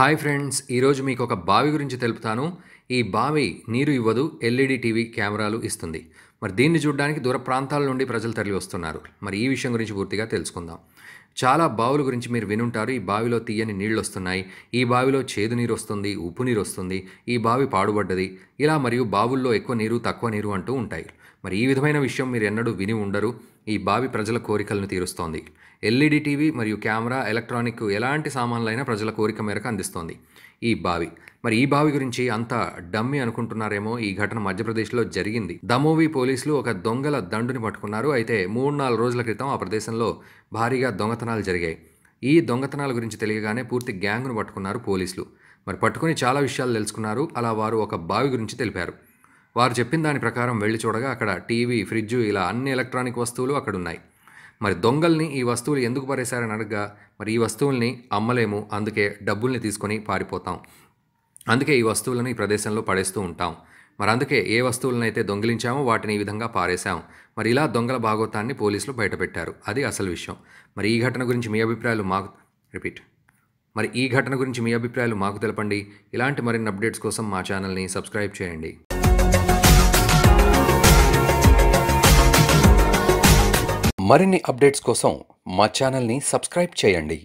hi friends ఈరోజు మీకు ఒక బావి గురించి తెలుపుతాను ఈ బావి నీరు ఇవ్వదు ఎల్ఈడి టీవీ కెమెరాలు ఇస్తుంది మరి దీన్ని చూడడానికి దూర ప్రాంతాల నుండి ప్రజలు తరలి వస్తున్నారు మరి ఈ విషయం గురించి పూర్తిగా తెలుసుకుందాం చాలా బావుల గురించి మీరు వినుంటారు ఈ బావిలో తీయని నీళ్ళు వస్తున్నాయి ఈ బావిలో చేదు నీరు వస్తుంది ఉప్పు నీరు వస్తుంది ఈ బావి పాడుబడ్డది ఇలా మరియు బావుల్లో ఎక్కువ నీరు తక్కువ నీరు అంటూ ఉంటాయి మరి ఈ విధమైన విషయం మీరు ఎన్నడూ విని ఉండరు ఈ బావి ప్రజల కోరికలను తీరుస్తోంది ఎల్ఈడి టీవీ మరియు కెమెరా ఎలక్ట్రానిక్ ఎలాంటి సామాన్లైనా ప్రజల కోరిక మేరకు అందిస్తోంది ఈ బావి మరి ఈ బావి గురించి అంత డమ్మి అనుకుంటున్నారేమో ఈ ఘటన మధ్యప్రదేశ్లో జరిగింది దమోవి పోలీసులు ఒక దొంగల దండుని పట్టుకున్నారు అయితే మూడు నాలుగు రోజుల క్రితం ఆ ప్రదేశంలో భారీగా దొంగతనాలు జరిగాయి ఈ దొంగతనాల గురించి తెలియగానే పూర్తి గ్యాంగ్ను పట్టుకున్నారు పోలీసులు మరి పట్టుకుని చాలా విషయాలు తెలుసుకున్నారు అలా వారు ఒక బావి గురించి తెలిపారు వారు చెప్పిన దాని ప్రకారం వెళ్ళి చూడగా అక్కడ టీవీ ఫ్రిడ్జ్ ఇలా అన్ని ఎలక్ట్రానిక్ వస్తువులు అక్కడ ఉన్నాయి మరి దొంగల్ని ఈ వస్తువులు ఎందుకు పారేశారని అడగ మరి ఈ వస్తువుల్ని అమ్మలేము అందుకే డబ్బుల్ని తీసుకొని పారిపోతాం అందుకే ఈ వస్తువులను ఈ ప్రదేశంలో పడేస్తూ ఉంటాం మరి అందుకే ఏ వస్తువులనైతే దొంగిలించామో వాటిని ఈ విధంగా పారేశాం మరి ఇలా దొంగల భాగోతాన్ని పోలీసులు బయటపెట్టారు అది అసలు విషయం మరి ఈ ఘటన గురించి మీ అభిప్రాయాలు మాకు రిపీట్ మరి ఈ ఘటన గురించి మీ అభిప్రాయాలు మాకు తెలపండి ఇలాంటి మరిన్ని అప్డేట్స్ కోసం మా ఛానల్ని సబ్స్క్రైబ్ చేయండి మరిన్ని అప్డేట్స్ కోసం మా ఛానల్ని సబ్స్క్రైబ్ చేయండి